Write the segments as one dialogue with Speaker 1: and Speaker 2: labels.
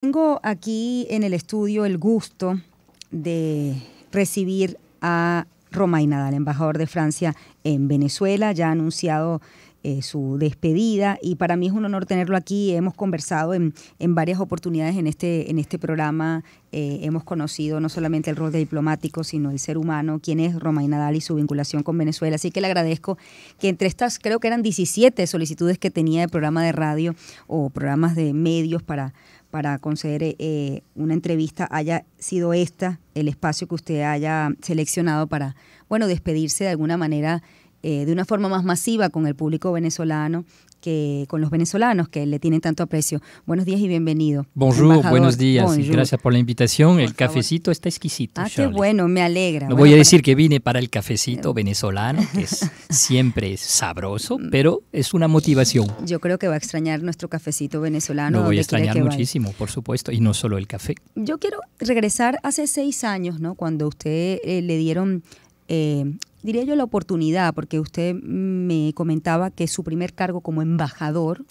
Speaker 1: Tengo aquí en el estudio el gusto de recibir a Romain Nadal, embajador de Francia en Venezuela. Ya ha anunciado eh, su despedida y para mí es un honor tenerlo aquí. Hemos conversado en, varias oportunidades en este, en este programa. Eh, hemos conocido no solamente el rol de diplomático, sino el ser humano, quién es Romain Nadal y su vinculación con Venezuela. Así que le agradezco que entre estas, creo que eran 17 solicitudes que tenía de programa de radio o programas de medios para para conceder eh, eh, una entrevista haya sido esta el espacio que usted haya seleccionado para, bueno, despedirse de alguna manera eh, de una forma más masiva con el público venezolano que con los venezolanos que le tienen tanto aprecio. Buenos días y bienvenido. Bonjour, buenos días. Gracias
Speaker 2: por la invitación. el cafecito está exquisito. Ah, qué
Speaker 1: bueno, me alegra. No voy a pues,
Speaker 2: decir que vine para el cafecito eh, venezolano, que siempre es sabroso, mm. pero es una motivación.
Speaker 1: Yo creo que va a extrañar nuestro cafecito venezolano. Lo voy a extrañar muchísimo,
Speaker 2: por supuesto, y no solo el café.
Speaker 1: Yo quiero regresar hace seis años, ¿no? Cuando usted eh, le dieron eh, diría yo, la oportunidad, porque usted me comentaba que su primer cargo como embajador,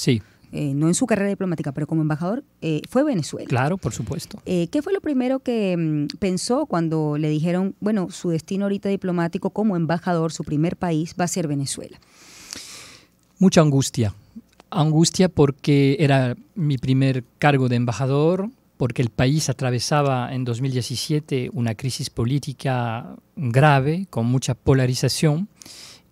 Speaker 1: eh, no en su carrera diplomática, pero como embajador, eh, fue Venezuela.
Speaker 2: Claro, por supuesto.
Speaker 1: ¿Qué fue lo primero que mm, pensó cuando le dijeron, bueno, su destino ahorita diplomático como embajador, su primer país, va a ser Venezuela?
Speaker 2: Mucha angustia. Angustia porque era mi primer cargo de embajador, porque el país atravesaba en 2017 una crisis política grave, con mucha polarización,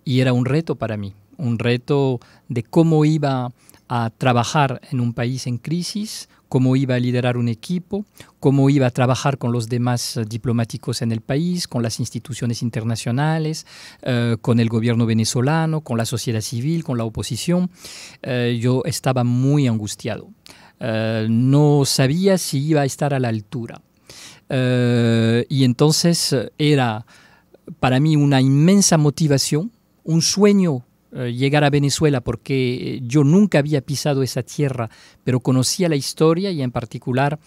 Speaker 2: y era un reto para mí, un reto de cómo iba a trabajar en un país en crisis, cómo iba a liderar un equipo, cómo iba a trabajar con los demás diplomáticos en el país, con las instituciones internacionales, eh, con el gobierno venezolano, con la sociedad civil, con la oposición. Eh, yo estaba muy angustiado. Eh, no sabía si iba a estar a la altura. Eh, y entonces era para mí una inmensa motivación, un sueño eh, llegar a Venezuela porque eh, yo nunca había pisado esa tierra, pero conocía la historia y en particular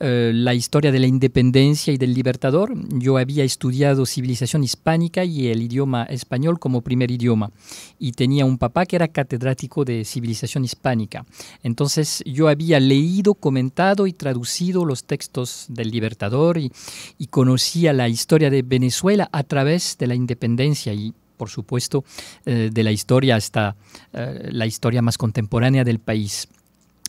Speaker 2: eh, la historia de la independencia y del libertador. Yo había estudiado civilización hispánica y el idioma español como primer idioma y tenía un papá que era catedrático de civilización hispánica. Entonces yo había leído, comentado y traducido los textos del libertador y conocía la historia de Venezuela a través de la independencia y por supuesto, eh, de la historia hasta eh, la historia más contemporánea del país.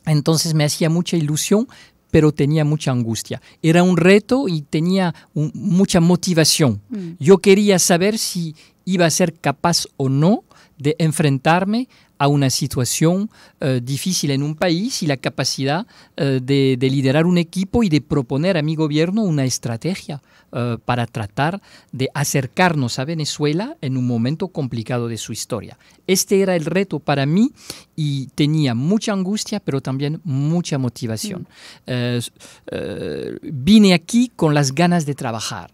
Speaker 2: Entonces me hacía mucha ilusión, pero tenía mucha angustia. Era un reto y tenía mucha motivación. Mm. Yo quería saber si iba a ser capaz o no de enfrentarme a una situación eh, difícil en un país y la capacidad eh, de, liderar un equipo y de proponer a mi gobierno una estrategia eh, para tratar de acercarnos a Venezuela en un momento complicado de su historia. Este era el reto para mí y tenía mucha angustia, pero también mucha motivación. vine aquí con las ganas de trabajar.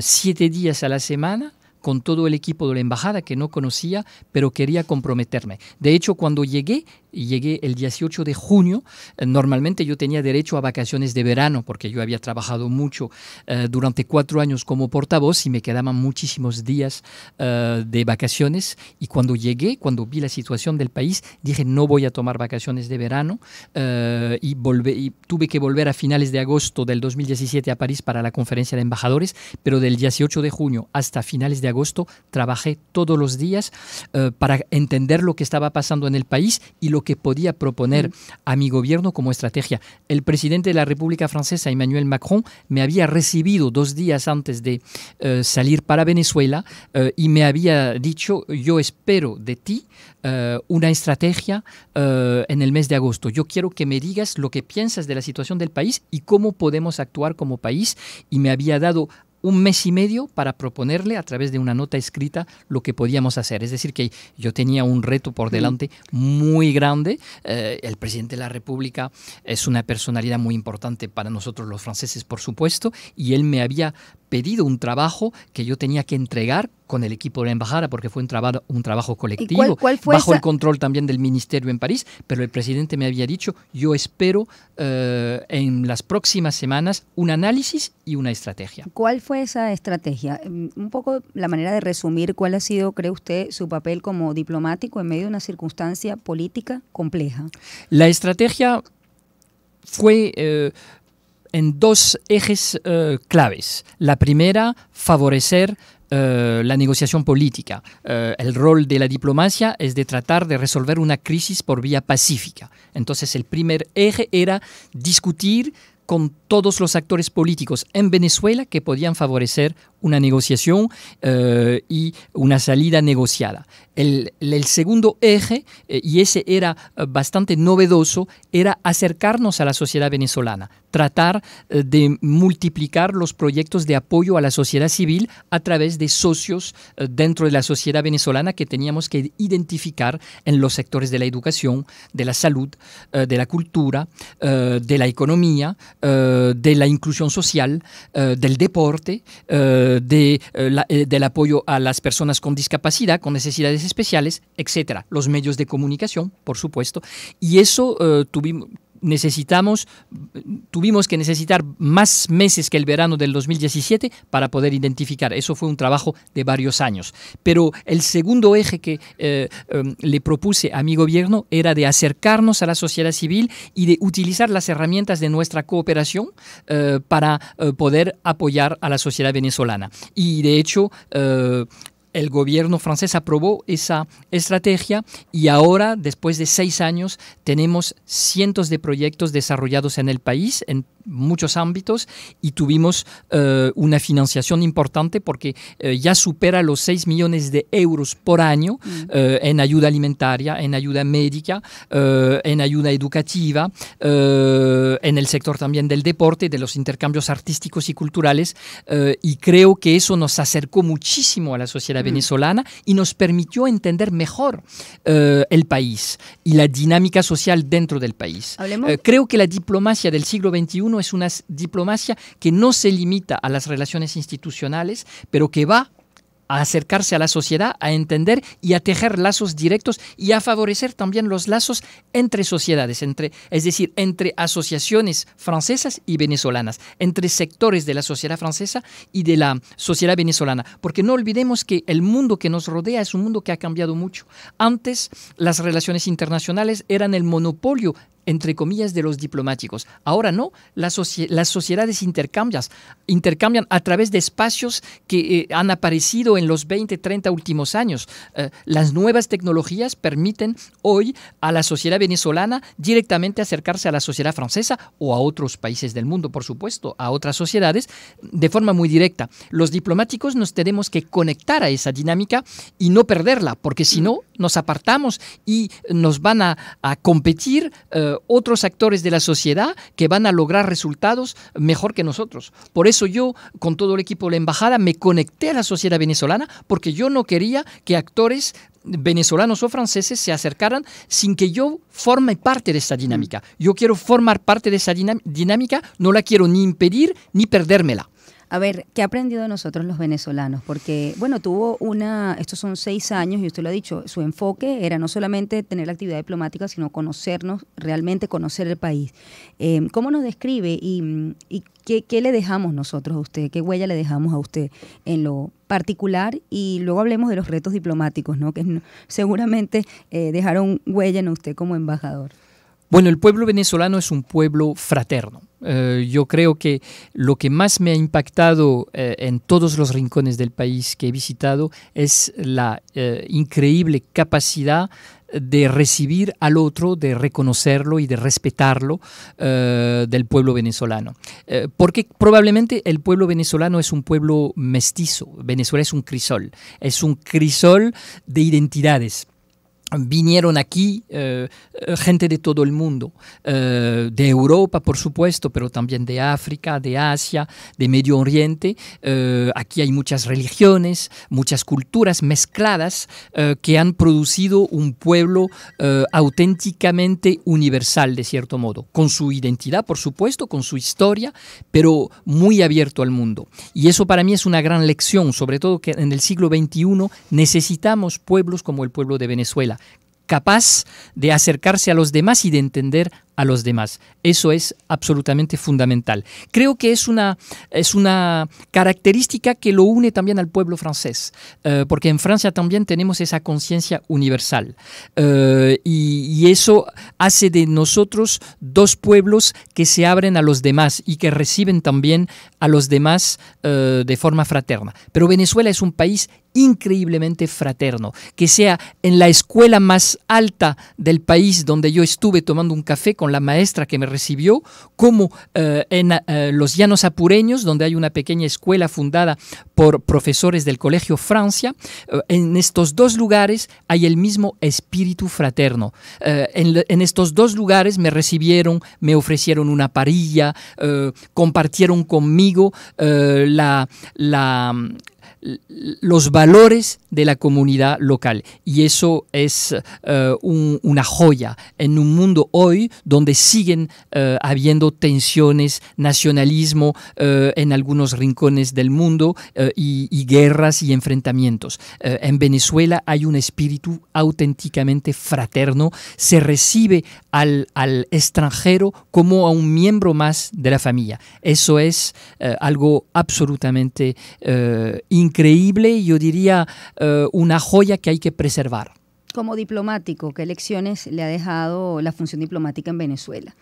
Speaker 2: siete días a la semana con todo el equipo de la embajada que no conocía, pero quería comprometerme. De hecho, cuando llegué, llegué el 18 de junio. Eh, normalmente yo tenía derecho a vacaciones de verano porque yo había trabajado mucho eh, durante cuatro años como portavoz y me quedaban muchísimos días eh, de vacaciones. Y cuando llegué, cuando vi la situación del país, dije no voy a tomar vacaciones de verano y, y tuve que volver a finales de agosto del 2017 a París para la conferencia de embajadores, pero del 18 de junio hasta finales de agosto trabajé todos los días para entender lo que estaba pasando en el país y lo que podía proponer a mi gobierno como estrategia. El presidente de la República Francesa, Emmanuel Macron, me había recibido dos días antes de eh, salir para Venezuela eh, y me había dicho, yo espero de ti eh, una estrategia en el mes de agosto. Yo quiero que me digas lo que piensas de la situación del país y cómo podemos actuar como país. Y me había dado un mes y medio para proponerle a través de una nota escrita lo que podíamos hacer. Es decir, que yo tenía un reto por delante muy grande. Eh, el presidente de la República es una personalidad muy importante para nosotros los franceses, por supuesto, y él me había pedido un trabajo que yo tenía que entregar con el equipo de la embajada, porque fue un, trabajo colectivo, bajo el control también del ministerio en París, pero el presidente me había dicho, yo espero eh, en las próximas semanas un análisis y una estrategia.
Speaker 1: ¿Cuál fue esa estrategia? Mm, un poco la manera de resumir cuál ha sido, cree usted, su papel como diplomático en medio de una circunstancia política compleja.
Speaker 2: La estrategia fue... Eh, en dos ejes eh, claves. La primera, favorecer eh, la negociación política. Eh, el rol de la diplomacia es de tratar de resolver una crisis por vía pacífica. Entonces el primer eje era discutir con todos los actores políticos en Venezuela que podían favorecer una negociación eh, y una salida negociada. El, segundo eje, eh, y ese era eh, bastante novedoso, era acercarnos a la sociedad venezolana, tratar de multiplicar los proyectos de apoyo a la sociedad civil a través de socios dentro de la sociedad venezolana que teníamos que identificar en los sectores de la educación, de la salud, de la cultura, de la economía. Eh, de la inclusión social, eh, del deporte, eh, de, del apoyo a las personas con discapacidad, con necesidades especiales, etcétera. Los medios de comunicación, por supuesto. Y eso tuvimos, necesitamos, tuvimos que necesitar más meses que el verano del 2017 para poder identificar. Eso fue un trabajo de varios años. Pero el segundo eje que eh, em, le propuse a mi gobierno era de acercarnos a la sociedad civil y de utilizar las herramientas de nuestra cooperación eh, para eh, poder apoyar a la sociedad venezolana. Y de hecho, el gobierno francés aprobó esa estrategia y ahora, después de seis años, tenemos cientos de proyectos desarrollados en el país, en muchos ámbitos, y tuvimos eh, una financiación importante porque eh, ya supera los 6 millones de euros por año mm. eh, en ayuda alimentaria, en ayuda médica, en ayuda educativa, en el sector también del deporte, de los intercambios artísticos y culturales, y creo que eso nos acercó muchísimo a la sociedad venezolana y nos permitió entender mejor eh, el país y la dinámica social dentro del país. Eh, creo que la diplomacia del siglo XXI es una diplomacia que no se limita a las relaciones institucionales, pero que va a acercarse a la sociedad, a entender y a tejer lazos directos y a favorecer también los lazos entre sociedades, entre, es decir, entre asociaciones francesas y venezolanas, entre sectores de la sociedad francesa y de la sociedad venezolana. Porque no olvidemos que el mundo que nos rodea es un mundo que ha cambiado mucho. Antes las relaciones internacionales eran el monopolio entre comillas, de los diplomáticos. Ahora no, las, sociedades intercambian, intercambian a través de espacios que eh, han aparecido en los 20, 30 últimos años. Eh, las nuevas tecnologías permiten hoy a la sociedad venezolana directamente acercarse a la sociedad francesa o a otros países del mundo, por supuesto, a otras sociedades, de forma muy directa. Los diplomáticos nos tenemos que conectar a esa dinámica y no perderla, porque si no, nos apartamos y nos van a, competir. Eh, eh, otros actores de la sociedad que van a lograr resultados mejor que nosotros. Por eso yo, con todo el equipo de la embajada, me conecté a la sociedad venezolana porque yo no quería que actores venezolanos o franceses se acercaran sin que yo forme parte de esta dinámica. Mm. Yo quiero formar parte de esa dinámica, no la quiero ni impedir ni perdérmela.
Speaker 1: A ver, ¿qué ha aprendido de nosotros los venezolanos? Porque, bueno, tuvo una, estos son seis años, y usted lo ha dicho, su enfoque era no solamente tener la actividad diplomática, sino conocernos, realmente conocer el país. Eh, ¿Cómo nos describe y, qué, le dejamos nosotros a usted? ¿Qué huella le dejamos a usted en lo particular? Y luego hablemos de los retos diplomáticos, ¿no? Que seguramente eh, dejaron huella en usted como embajador.
Speaker 2: Bueno, el pueblo venezolano es un pueblo fraterno. Eh, yo creo que lo que más me ha impactado eh, en todos los rincones del país que he visitado es la eh, increíble capacidad de recibir al otro, de reconocerlo y de respetarlo del pueblo venezolano. porque probablemente el pueblo venezolano es un pueblo mestizo, Venezuela es un crisol, es un crisol de identidades vinieron aquí eh, eh, gente de todo el mundo, eh, de Europa, por supuesto, pero también de África, de Asia, de Medio Oriente. aquí hay muchas religiones, muchas culturas mezcladas que han producido un pueblo auténticamente universal, de cierto modo, con su identidad, por supuesto, con su historia, pero muy abierto al mundo. Y eso para mí es una gran lección, sobre todo que en el siglo XXI necesitamos pueblos como el pueblo de Venezuela capaz de acercarse a los demás y de entender a los demás. Eso es absolutamente fundamental. Creo que es una, es una característica que lo une también al pueblo francés, eh, porque en Francia también tenemos esa conciencia universal. Eh, y, eso hace de nosotros dos pueblos que se abren a los demás y que reciben también a los demás eh, de forma fraterna. Pero Venezuela es un país increíblemente fraterno, que sea en la escuela más alta del país donde yo estuve tomando un café con la maestra que me recibió, como eh, en eh, los llanos apureños, donde hay una pequeña escuela fundada por profesores del Colegio Francia, eh, en estos dos lugares hay el mismo espíritu fraterno. En, estos dos lugares me recibieron, me ofrecieron una parilla, compartieron conmigo la los valores de la comunidad local. Y eso es eh, una joya en un mundo hoy donde siguen eh, habiendo tensiones, nacionalismo eh, en algunos rincones del mundo y, guerras y enfrentamientos. en Venezuela hay un espíritu auténticamente fraterno, se recibe al, al, extranjero como a un miembro más de la familia. Eso es algo absolutamente increíble increíble, yo diría eh, una joya que hay que preservar.
Speaker 1: Como diplomático, ¿qué lecciones le ha dejado la función diplomática en Venezuela?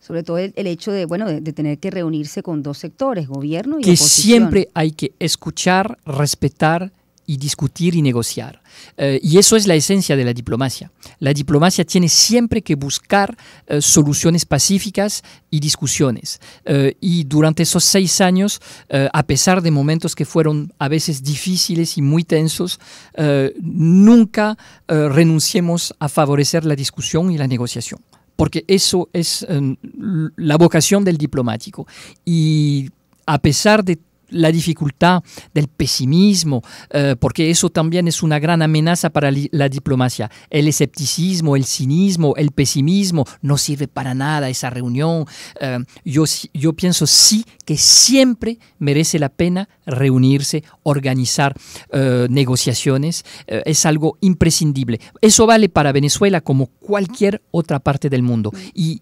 Speaker 1: sobre todo el, hecho de bueno de, tener que reunirse con dos sectores, gobierno y que siempre
Speaker 2: hay que escuchar, respetar y discutir y negociar. Eh, y eso es la esencia de la diplomacia. La diplomacia tiene siempre que buscar eh, soluciones pacíficas y discusiones. Eh, y durante esos seis años, a pesar de momentos que fueron a veces difíciles y muy tensos, nunca renunciemos a favorecer la discusión y la negociación. Porque eso es la vocación del diplomático. Y a pesar de la dificultad del pesimismo, eh, porque eso también es una gran amenaza para la diplomacia. El escepticismo, el cinismo, el pesimismo, no sirve para nada esa reunión. Eh, yo, yo pienso sí que siempre merece la pena reunirse, organizar eh, negociaciones. es algo imprescindible. Eso vale para Venezuela como cualquier otra parte del mundo. Y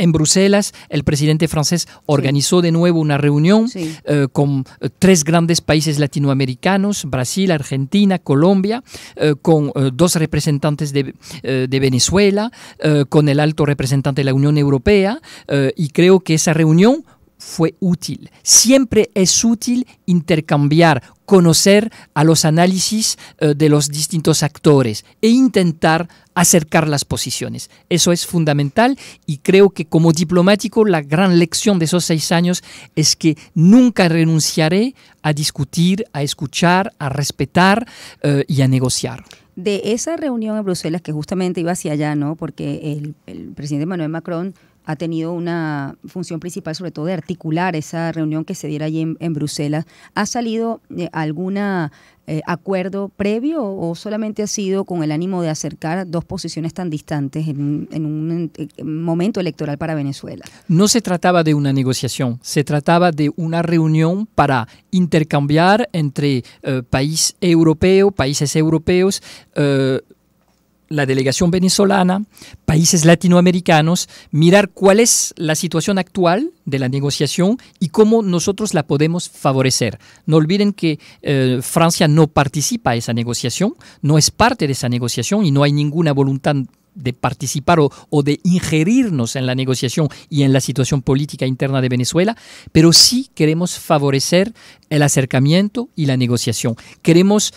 Speaker 2: en Bruselas, el presidente francés organizó de nuevo una reunión eh, con eh, tres grandes países latinoamericanos, Brasil, Argentina, Colombia, eh, con dos representantes de Venezuela, con el alto representante de la Unión Europea, y creo que esa reunión fue útil. Siempre es útil intercambiar, conocer a los análisis eh, de los distintos actores e intentar acercar las posiciones. Eso es fundamental y creo que como diplomático la gran lección de esos seis años es que nunca renunciaré a discutir, a escuchar, a respetar eh, y a negociar
Speaker 1: de esa reunión en Bruselas, que justamente iba hacia allá, ¿no? Porque el, el presidente Manuel Macron ha tenido una función principal sobre todo de articular esa reunión que se diera allí en, Bruselas. ¿Ha salido eh, algún eh, acuerdo previo o solamente ha sido con el ánimo de acercar dos posiciones tan distantes en, un momento electoral para Venezuela?
Speaker 2: No se trataba de una negociación, se trataba de una reunión para intercambiar entre eh, país europeo, países europeos, la delegación venezolana, países latinoamericanos, mirar cuál es la situación actual de la negociación y cómo nosotros la podemos favorecer. No olviden que eh, Francia no participa en esa negociación, no es parte de esa negociación y no hay ninguna voluntad de participar o, de ingerirnos en la negociación y en la situación política interna de Venezuela, pero sí queremos favorecer el acercamiento y la negociación.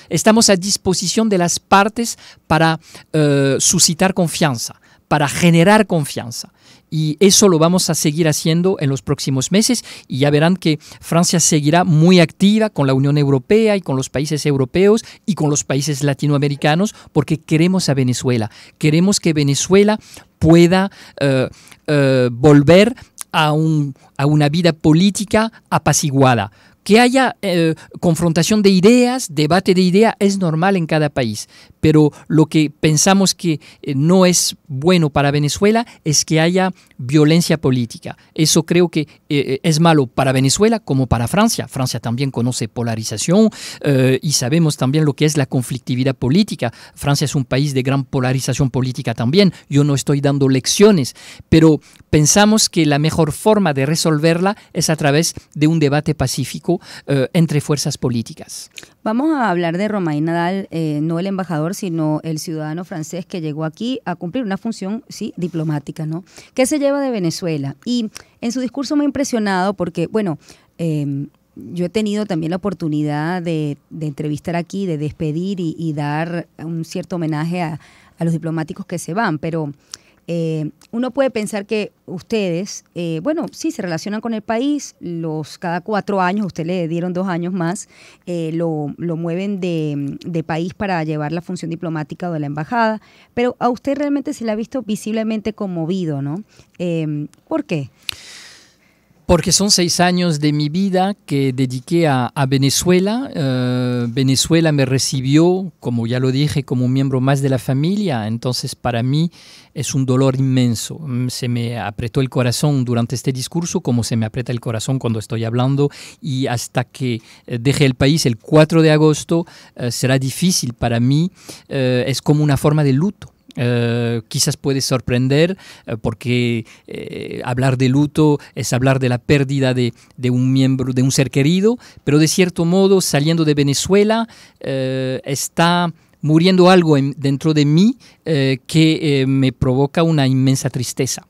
Speaker 2: estamos a disposición de las partes para eh, suscitar confianza, para generar confianza y eso lo vamos a seguir haciendo en los próximos meses y ya verán que Francia seguirá muy activa con la Unión Europea y con los países europeos y con los países latinoamericanos porque queremos a Venezuela, queremos que Venezuela pueda eh, eh, volver a una vida política apaciguada que haya eh, confrontación de ideas, debate de ideas, es normal en cada país. Pero lo que pensamos que eh, no es bueno para Venezuela es que haya violencia política. Eso creo que eh, eh, es malo para Venezuela como para Francia. Francia también conoce polarización eh, y sabemos también lo que es la conflictividad política. Francia es un país de gran polarización política también. Yo no estoy dando lecciones, pero pensamos que la mejor forma de resolverla es a través de un debate pacífico entre fuerzas políticas.
Speaker 1: Vamos a hablar de Romain Nadal, eh, no el embajador, sino el ciudadano francés que llegó aquí a cumplir una función, sí, diplomática, ¿no? ¿Qué se lleva de Venezuela. Y en su discurso me ha impresionado porque, bueno, em, yo he tenido también la oportunidad de, entrevistar aquí, de despedir y, dar un cierto homenaje a, a los diplomáticos que se van, pero eh, uno puede pensar que ustedes, eh, bueno, sí, se relacionan con el país, los cada cuatro años, usted le dieron dos años más, eh, lo, mueven de, de, país para llevar la función diplomática o de la embajada, pero a usted realmente se le ha visto visiblemente conmovido, ¿no? ¿Por qué?
Speaker 2: Porque son seis años de mi vida que dediqué a, Venezuela. Eh, Venezuela me recibió, como ya lo dije, como un miembro más de la familia. Entonces, para mí es un dolor inmenso. Mm, se me apretó el corazón durante este discurso, como se me aprieta el corazón cuando estoy hablando. Y hasta que eh, deje el país el 4 de agosto, eh, será difícil para mí. es como una forma de luto. Eh, quizás puede sorprender eh, porque eh, hablar de luto es hablar de la pérdida de, de, un miembro, de un ser querido, pero de cierto modo saliendo de Venezuela está muriendo algo dentro de mí que me provoca una inmensa tristeza.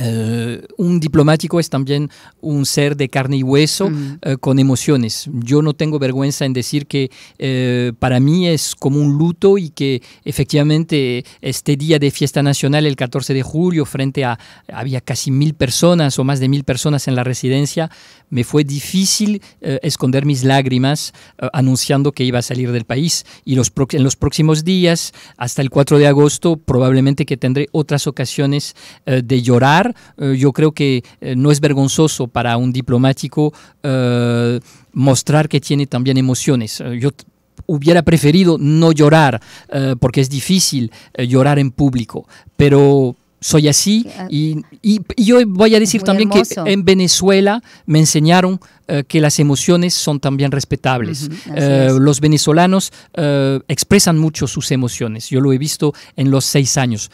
Speaker 2: Eh, un diplomático es también un ser de carne y hueso eh, con emociones. Yo no tengo vergüenza en decir que eh, para mí es como un luto y que efectivamente este día de fiesta nacional, el 14 de julio, frente a había casi mil personas o más de mil personas en la residencia, me fue difícil esconder mis lágrimas anunciando que iba a salir del país. Y los en los próximos días, hasta el 4 de agosto, probablemente que tendré otras ocasiones de llorar eh, yo creo que eh, no es vergonzoso para un diplomático eh, mostrar que tiene también emociones. yo hubiera preferido no llorar, porque es difícil llorar en público, pero soy así. Ah. Y, yo voy a decir también que en Venezuela me enseñaron que las emociones son también respetables. los venezolanos expresan mucho sus emociones. Yo lo he visto en los seis años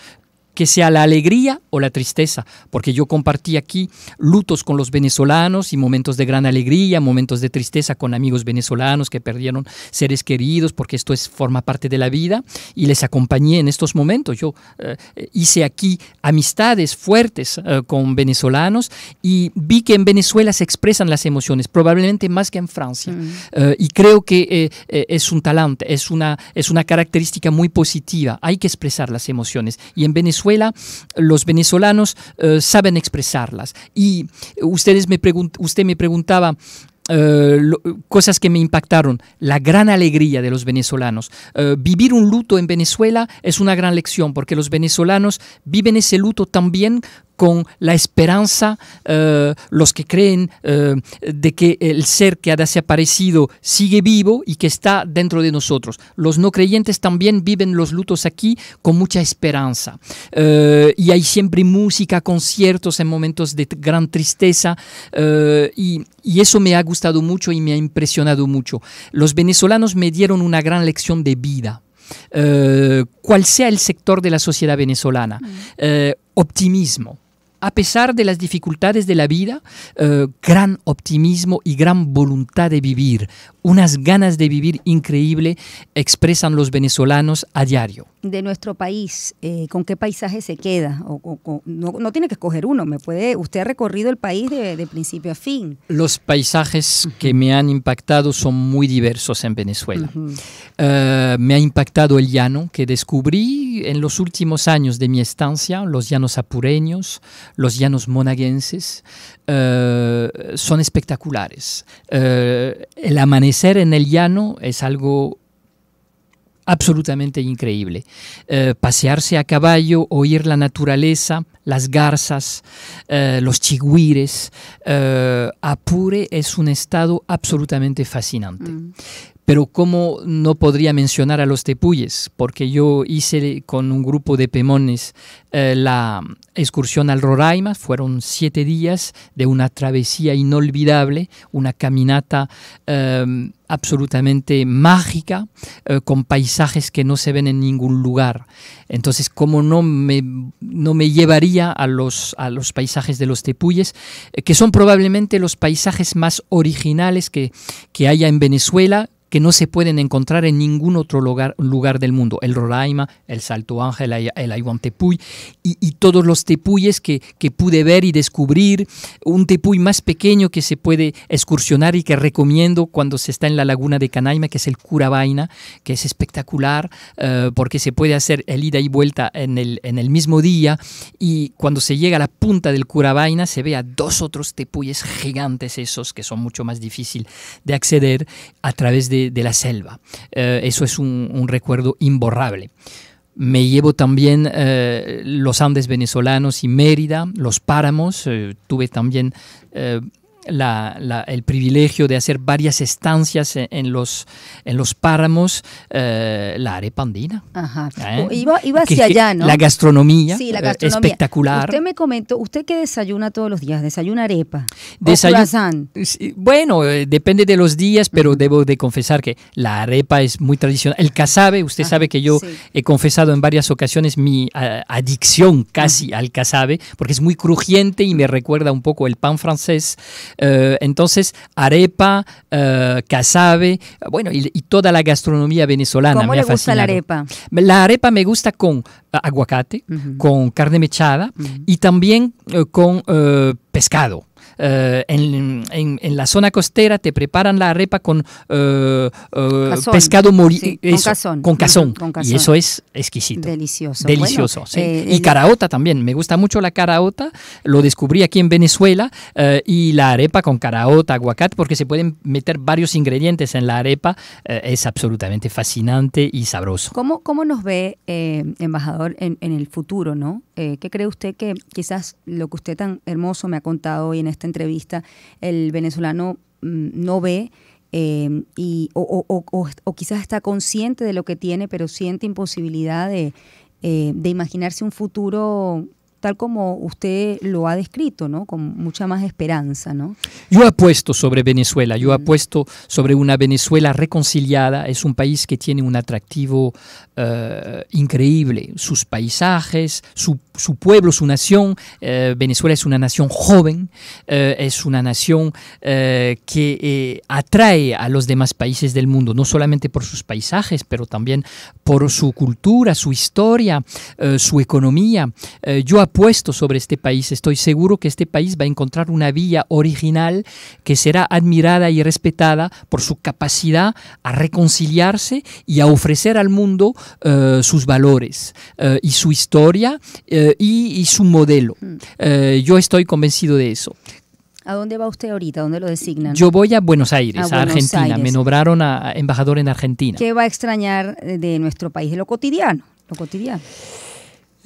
Speaker 2: que sea la alegría o la tristeza, porque yo compartí aquí lutos con los venezolanos y momentos de gran alegría, momentos de tristeza con amigos venezolanos que perdieron seres queridos, porque esto es, forma parte de la vida, y les acompañé en estos momentos. Yo eh, hice aquí amistades fuertes eh, con venezolanos y vi que en Venezuela se expresan las emociones, probablemente más que en Francia, mm. eh, y creo que es un talante, es una, es una característica muy positiva, hay que expresar las emociones, y en Venezuela los venezolanos eh, saben expresarlas. Y ustedes me usted me preguntaba eh, cosas que me impactaron. La gran alegría de los venezolanos. Eh, vivir un luto en Venezuela es una gran lección porque los venezolanos viven ese luto también con la esperanza, eh, los que creen eh, de que el ser que ha desaparecido sigue vivo y que está dentro de nosotros. Los no creyentes también viven los lutos aquí con mucha esperanza. Eh, y hay siempre música, conciertos en momentos de gran tristeza y, eso me ha gustado mucho y me ha impresionado mucho. Los venezolanos me dieron una gran lección de vida. cual sea el sector de la sociedad venezolana. Mm. optimismo, a pesar de las dificultades de la vida, eh, gran optimismo y gran voluntad de vivir, unas ganas de vivir increíble expresan los venezolanos a diario
Speaker 1: de nuestro país, eh, ¿con qué paisaje se queda? O, no, tiene que escoger uno, me puede, usted ha recorrido el país de, principio a fin.
Speaker 2: Los paisajes que me han impactado son muy diversos en Venezuela. Eh, me ha impactado el llano, que descubrí en los últimos años de mi estancia, los llanos apureños, los llanos monaguenses, eh, son espectaculares. el amanecer en el llano es algo absolutamente increíble. Eh, pasearse a caballo, oír la naturaleza, las garzas, eh, los chigüires. Eh, Apure es un estado absolutamente fascinante. Mm. Pero cómo no podría mencionar a los tepuyes, porque yo hice con un grupo de pemones eh, la excursión al Roraima, fueron siete días de una travesía inolvidable, una caminata em, absolutamente mágica, eh, con paisajes que no se ven en ningún lugar. Entonces, ¿cómo no me, no me llevaría a los, a los paisajes de los tepuyes, eh, que son probablemente los paisajes más originales que, que haya en Venezuela? que no se pueden encontrar en ningún otro lugar, lugar del mundo. El Roraima, el Salto Ángel, el Ayuantepuy y, todos los tepuyes que, que pude ver y descubrir. Un tepuy más pequeño que se puede excursionar y que recomiendo cuando se está en la laguna de Canaima, que es el Curavaina que es espectacular eh, porque se puede hacer el ida y vuelta en el, en el mismo día y cuando se llega a la punta del Curavaina se ve a dos otros tepuyes gigantes esos que son mucho más difícil de acceder a través de de, la selva. Eh, eso es un, recuerdo imborrable. Me llevo también eh, los Andes venezolanos y Mérida, los páramos. Eh, tuve también la, el privilegio de hacer varias estancias en, los, en los páramos, eh, la arepa andina.
Speaker 1: ¿Eh? Oh, iba, hacia allá, ¿no? La eh,
Speaker 2: gastronomía, espectacular. Usted
Speaker 1: me comentó, ¿usted qué desayuna todos los días? ¿Desayuna arepa? Desayuna.
Speaker 2: Bueno, depende de los días, pero debo de confesar que la arepa es muy tradicional. El casabe, usted sabe que yo he confesado en varias ocasiones mi adicción casi al casabe, porque es muy crujiente y me recuerda un poco el pan francés. Eh, entonces, arepa, cazabe, eh, casabe, bueno, y, toda la gastronomía venezolana. ¿Cómo le gusta la arepa? La arepa me gusta con eh, aguacate, con carne mechada y también con pescado. Eh, en, la zona costera te preparan la arepa con eh, eh, pescado morido. con, cazón. Y eso es exquisito. Delicioso. Delicioso, y caraota también. Me gusta mucho la caraota. Lo descubrí aquí en Venezuela. y la arepa con caraota, aguacate, porque se pueden meter varios ingredientes en la arepa. es absolutamente fascinante y sabroso.
Speaker 1: ¿Cómo, cómo nos ve, embajador, en, en el futuro, no? Eh, ¿qué cree usted que quizás lo que usted tan hermoso me ha contado hoy en esta entrevista, el venezolano mm, no ve? Eh, y, o, quizás está consciente de lo que tiene, pero siente imposibilidad de, eh, de imaginarse un futuro tal como usted lo ha descrito, ¿no? Con mucha más esperanza, ¿no?
Speaker 2: Yo apuesto sobre Venezuela, yo mm. apuesto sobre una Venezuela reconciliada, es un país que tiene un atractivo eh, increíble, sus paisajes, su, pueblo, su nación, eh, Venezuela es una nación joven, eh, es una nación que atrae a los demás países del mundo, no solamente por sus paisajes, pero también por su cultura, su historia, su economía. yo puesto sobre este país. Estoy seguro que este país va a encontrar una vía original que será admirada y respetada por su capacidad a reconciliarse y a ofrecer al mundo eh, sus valores eh, y su historia eh, y, su modelo. Mm. yo estoy convencido de eso.
Speaker 1: ¿A dónde va usted ahorita? ¿Dónde lo designan? Yo
Speaker 2: voy a Buenos Aires, a, Argentina. Me nombraron a embajador en Argentina.
Speaker 1: ¿Qué va a extrañar de nuestro país, de lo cotidiano? Lo cotidiano.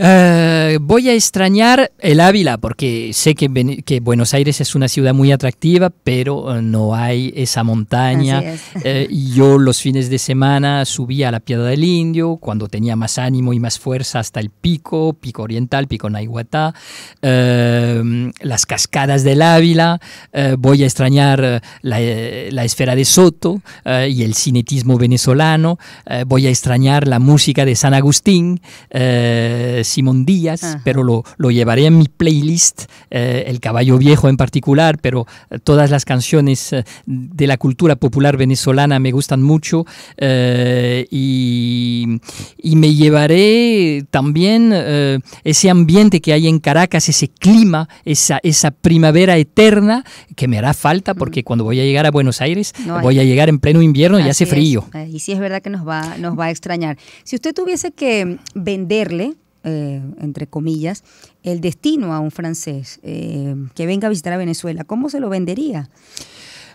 Speaker 2: Eh, voy a extrañar el Ávila porque sé que, Buenos Aires es una ciudad muy atractiva, pero eh, no hay esa montaña. Eh, yo los fines de semana subía a la Piedra del Indio cuando tenía más ánimo y más fuerza hasta el pico, pico oriental, pico Naiguatá. Eh, las cascadas del Ávila, eh, voy a extrañar eh, eh, la, esfera de Soto y el cinetismo venezolano, voy a extrañar la música de San Agustín, Simón Díaz, pero lo, llevaré en mi playlist, El Caballo Viejo en particular, pero todas las canciones de la cultura popular venezolana me gustan mucho y, y, me llevaré también ese ambiente que hay en Caracas, ese clima, ese esa, primavera eterna que me hará falta porque cuando voy a llegar a Buenos Aires voy a llegar en pleno invierno y hace frío.
Speaker 1: Y sí es verdad que nos va, nos va a extrañar. Si usted tuviese que venderle, eh, entre comillas, el destino a un francés eh, que venga a visitar a Venezuela, ¿cómo se lo vendería?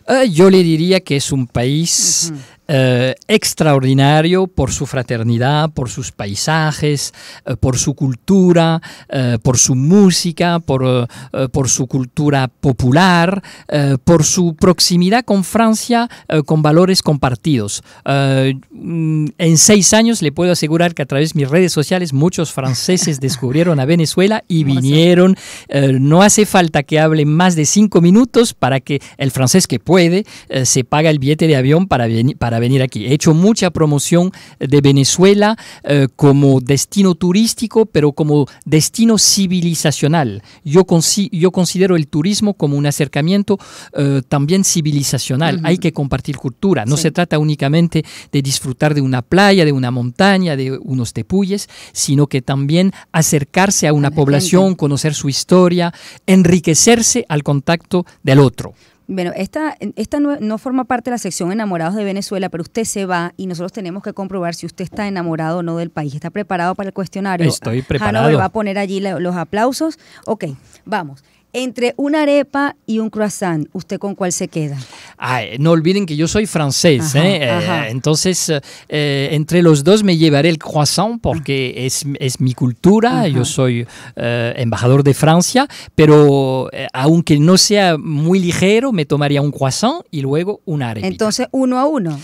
Speaker 2: Eh, yo le diría que es un país eh, extraordinario por su fraternidad, por sus paisajes, eh, por su cultura, eh, por su música, por, su cultura popular, por su proximidad con Francia, con valores compartidos. Mm, en seis años le puedo asegurar que a través de mis redes sociales muchos franceses descubrieron a Venezuela y vinieron. no hace falta que hable más de cinco minutos para que el francés que puede se paga el billete de avión para venir. Para venir aquí. He hecho mucha promoción eh, de Venezuela eh, como destino turístico, pero como destino civilizacional. Yo, yo considero el turismo como un acercamiento eh, también civilizacional. Hay que compartir cultura. No se trata únicamente de disfrutar de una playa, de una montaña, de unos tepuyes, sino que también acercarse a una población, conocer su historia, enriquecerse al contacto del otro.
Speaker 1: Bueno, esta, esta no, forma parte de la sección enamorados de Venezuela, pero usted se va y nosotros tenemos que comprobar si usted está enamorado o no del país. ¿Está preparado para el cuestionario? Estoy preparado. le va a poner allí los aplausos. Ok, vamos. Entre una arepa y un croissant, ¿usted con cuál se queda?
Speaker 2: Ah, eh, no olviden que yo soy francés, ¿eh? Eh, entonces entre los dos me llevaré el croissant porque ah. es, mi cultura, yo soy embajador de Francia, pero aunque no sea muy ligero, me tomaría un croissant y luego una arepa. Entonces uno a uno,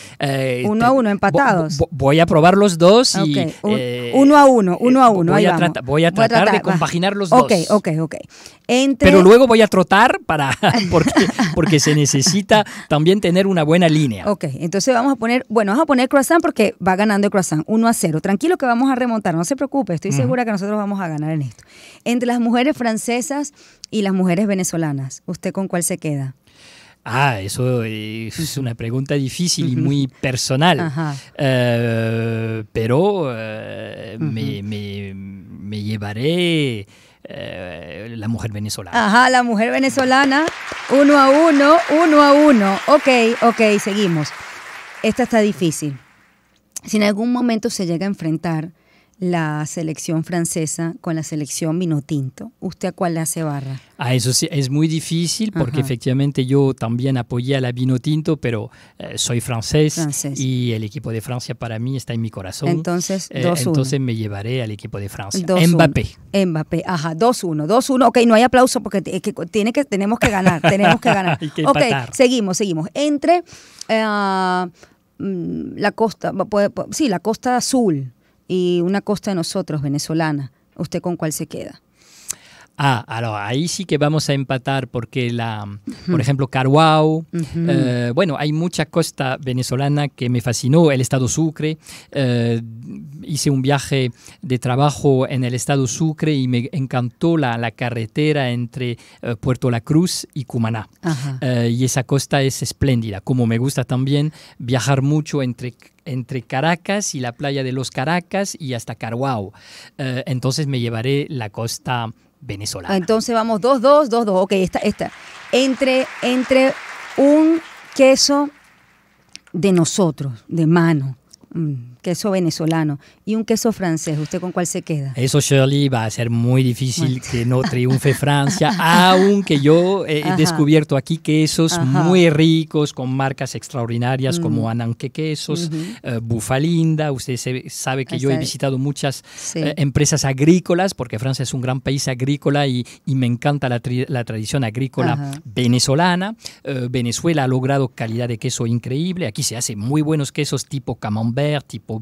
Speaker 2: uno a uno, empatados. voy a probar los dos y... uno a uno, uno a uno, voy, a tratar, de compaginar los dos. Ok, ok,
Speaker 1: ok. Pero luego
Speaker 2: voy a trotar para, porque, se necesita también tener una buena línea.
Speaker 1: Ok, entonces vamos a poner, bueno, vamos a poner croissant porque va ganando el croissant, 1 a 0. Tranquilo que vamos a remontar, no se preocupe, estoy segura que nosotros vamos a ganar en esto. Entre las mujeres francesas y las mujeres venezolanas, ¿usted con cuál se queda?
Speaker 2: Ah, eso es una pregunta difícil y muy personal. Eh, pero eh, me, me llevaré eh, la mujer venezolana.
Speaker 1: Ajá, la mujer venezolana, uno a uno, uno a uno. Ok, ok, seguimos. Esta está difícil. Si en algún momento se llega a enfrentar la selección francesa con la selección vino tinto. ¿Usted a cuál le hace barra?
Speaker 2: Ah, eso sí, es muy difícil porque efectivamente yo también apoyé a la vino tinto, pero eh, soy francés, y el equipo de Francia para mí está en mi corazón. Entonces, eh, entonces me llevaré al equipo de Francia. Mbappé.
Speaker 1: Mbappé, ajá, 2-1, 2-1. Ok, no hay aplauso porque tiene que, tenemos que ganar, tenemos que ganar. ok, seguimos, seguimos. Entre eh, mm, la costa, sí, la costa azul y una costa de nosotros, venezolana. ¿Usted con cuál se queda?
Speaker 2: Ah, ahí sí que vamos a empatar porque la, por ejemplo, Carhuao, eh, bueno, hay mucha costa venezolana que me fascinó, el estado Sucre, eh, hice un viaje de trabajo en el estado Sucre y me encantó la, carretera entre eh, Puerto La Cruz y Cumaná. y esa costa es espléndida, como me gusta también viajar mucho entre entre Caracas y la playa de los Caracas y hasta Carhuao. Eh, entonces me llevaré la costa venezolana. Ah,
Speaker 1: entonces vamos dos, dos, dos, dos. Ok, esta, esta. Entre, entre un queso de nosotros, de mano. Mm queso venezolano y un queso francés, ¿usted con cuál se queda?
Speaker 2: Eso, Shirley, va a ser muy difícil que no triunfe Francia, aunque yo he descubierto aquí quesos muy ricos, con marcas extraordinarias mm. como Ananque Quesos, eh, Bufalinda. Usted sabe que yo he visitado muchas eh, empresas agrícolas, porque Francia es un gran país agrícola y, me encanta la, tradición agrícola venezolana. Eh, Venezuela ha logrado calidad de queso increíble. Aquí se hace muy buenos quesos tipo camembert, tipo tipo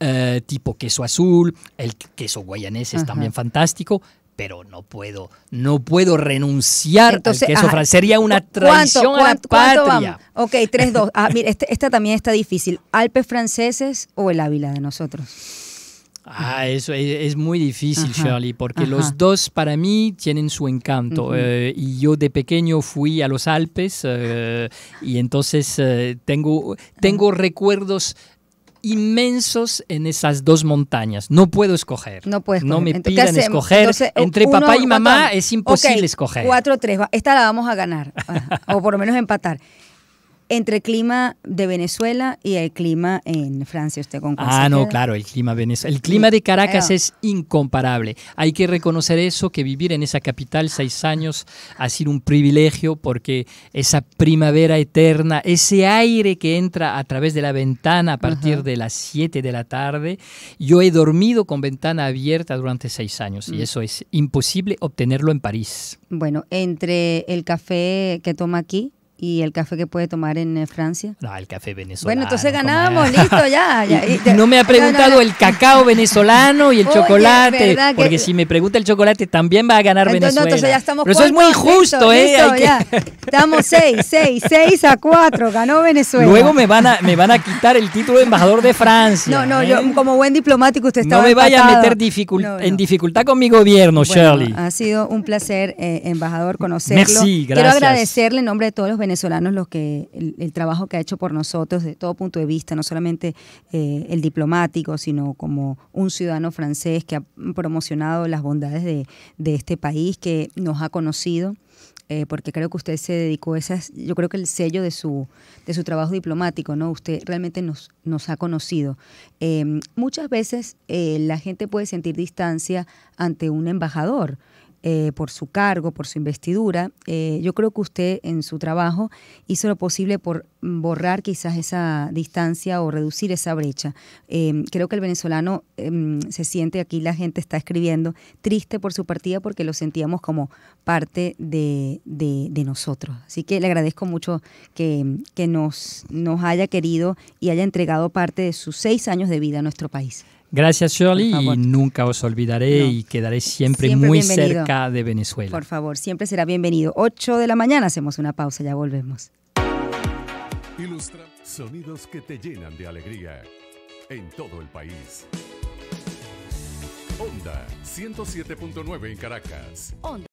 Speaker 2: eh, tipo queso azul, el queso guayanés es también fantástico, pero no puedo, no puedo renunciar al queso francés. Sería una traición a la patria.
Speaker 1: Ok, 3, 2. Ah, mira, este, esta también está difícil. ¿Alpes franceses o el Ávila de nosotros?
Speaker 2: Ah, eso es, muy difícil, Shirley, porque los dos para mí tienen su encanto. Eh, y yo de pequeño fui a los Alpes eh, y entonces tengo, tengo recuerdos inmensos en esas dos montañas. No puedo escoger. No puedes No me pidan escoger. Entre papá y mamá es imposible escoger.
Speaker 1: 4 tres. Esta la vamos a ganar. o por lo menos empatar entre el clima de Venezuela y el clima en Francia, ¿usted con Ah, no, claro, el
Speaker 2: clima Venezuela. El clima de Caracas ah. es incomparable. Hay que reconocer eso, que vivir en esa capital seis años ha sido un privilegio porque esa primavera eterna, ese aire que entra a través de la ventana a partir de las siete de la tarde, yo he dormido con ventana abierta durante seis años y mm. eso es imposible obtenerlo en París.
Speaker 1: Bueno, entre el café que toma aquí ¿Y el café que puede tomar en eh, Francia? No, el café venezolano. Bueno, entonces ganamos, listo, ya. no me ha preguntado el cacao venezolano y el chocolate. Porque
Speaker 2: si me pregunta el chocolate, también va a ganar Venezuela. Entonces ya estamos Pero eso es muy injusto, ¿eh?
Speaker 1: Estamos 6, 6, 6 a 4, ganó Venezuela. Luego me
Speaker 2: van a, me van a quitar el título de embajador de Francia. No, no, yo ¿eh?
Speaker 1: como buen diplomático usted está. No me vaya a meter
Speaker 2: en dificultad
Speaker 1: con mi gobierno, Shirley. Ha sido un placer, eh, embajador, conocerlo. gracias. Quiero agradecerle en nombre de todos los venezolanos venezolanos los que el, trabajo que ha hecho por nosotros de todo punto de vista, no solamente eh, el diplomático, sino como un ciudadano francés que ha promocionado las bondades de, este país, que nos ha conocido. Eh, porque creo que usted se dedicó esas, yo creo que el sello de su, de su trabajo diplomático, ¿no? Usted realmente nos, nos ha conocido. Eh, muchas veces la gente puede sentir distancia ante un embajador, eh, por su cargo, por su investidura, eh, yo creo que usted en su trabajo hizo lo posible por borrar quizás esa distancia o reducir esa brecha. Em, creo que el venezolano em, se siente, aquí la gente está escribiendo, triste por su partida porque lo sentíamos como parte de, nosotros. Así que le agradezco mucho que, que, nos, nos haya querido y haya entregado parte de sus seis años de vida a nuestro país.
Speaker 2: Gracias Shirley nunca os olvidaré y quedaré siempre, muy cerca de Venezuela. Por
Speaker 1: favor, siempre será bienvenido. 8 de la mañana hacemos una pausa, ya volvemos. Ilustra sonidos que te llenan de alegría en todo el país. Onda 107.9 en Caracas. Onda.